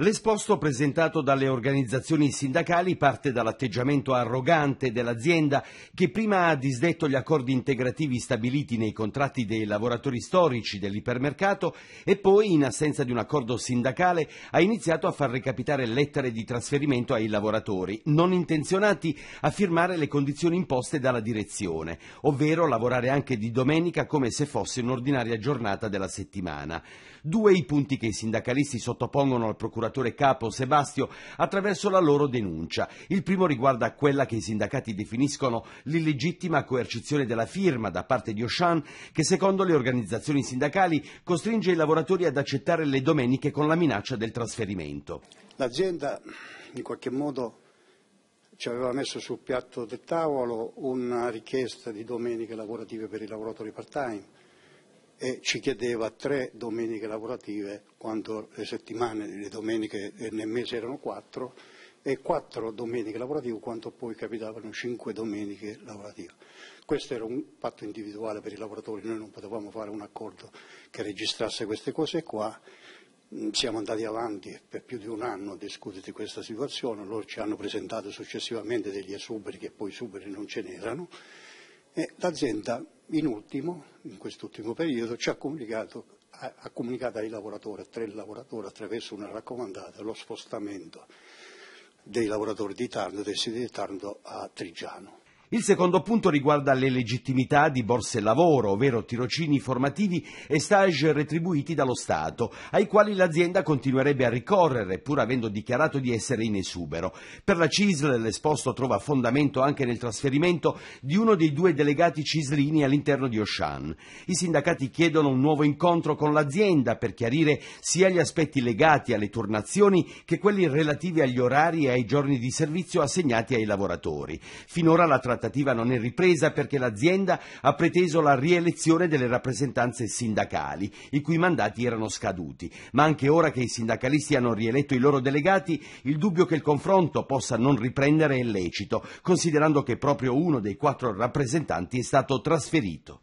L'esposto presentato dalle organizzazioni sindacali parte dall'atteggiamento arrogante dell'azienda che prima ha disdetto gli accordi integrativi stabiliti nei contratti dei lavoratori storici dell'ipermercato e poi, in assenza di un accordo sindacale, ha iniziato a far recapitare lettere di trasferimento ai lavoratori non intenzionati a firmare le condizioni imposte dalla direzione, ovvero lavorare anche di domenica come se fosse un'ordinaria giornata della settimana. Due i punti che i sindacalisti sottopongono al procuratore procuratore capo Sebastio attraverso la loro denuncia. Il primo riguarda quella che i sindacati definiscono l'illegittima coercizione della firma da parte di Oshan che secondo le organizzazioni sindacali costringe i lavoratori ad accettare le domeniche con la minaccia del trasferimento. L'azienda in qualche modo ci aveva messo sul piatto del tavolo una richiesta di domeniche lavorative per i lavoratori part-time e ci chiedeva tre domeniche lavorative quando le settimane, le domeniche eh, nel mese erano quattro e quattro domeniche lavorative quando poi capitavano cinque domeniche lavorative. Questo era un patto individuale per i lavoratori, noi non potevamo fare un accordo che registrasse queste cose qua, mm, siamo andati avanti per più di un anno a discutere di questa situazione, loro ci hanno presentato successivamente degli esuberi che poi esuberi non ce n'erano e l'azienda in ultimo, in quest'ultimo periodo, ci ha comunicato ha comunicato ai lavoratori, a tre lavoratori, attraverso una raccomandata, lo spostamento dei lavoratori di Taranto, del sedi di Tarno a Trigiano. Il secondo punto riguarda le legittimità di borse lavoro, ovvero tirocini formativi e stage retribuiti dallo Stato, ai quali l'azienda continuerebbe a ricorrere pur avendo dichiarato di essere in esubero. Per la CISL l'esposto trova fondamento anche nel trasferimento di uno dei due delegati cislini all'interno di Oshan. I sindacati chiedono un nuovo incontro con l'azienda per chiarire sia gli aspetti legati alle turnazioni che quelli relativi agli orari e ai giorni di servizio assegnati ai lavoratori. Finora la trattativa non è ripresa perché l'azienda ha preteso la rielezione delle rappresentanze sindacali, i cui mandati erano scaduti. Ma anche ora che i sindacalisti hanno rieletto i loro delegati, il dubbio che il confronto possa non riprendere è lecito, considerando che proprio uno dei quattro rappresentanti è stato trasferito.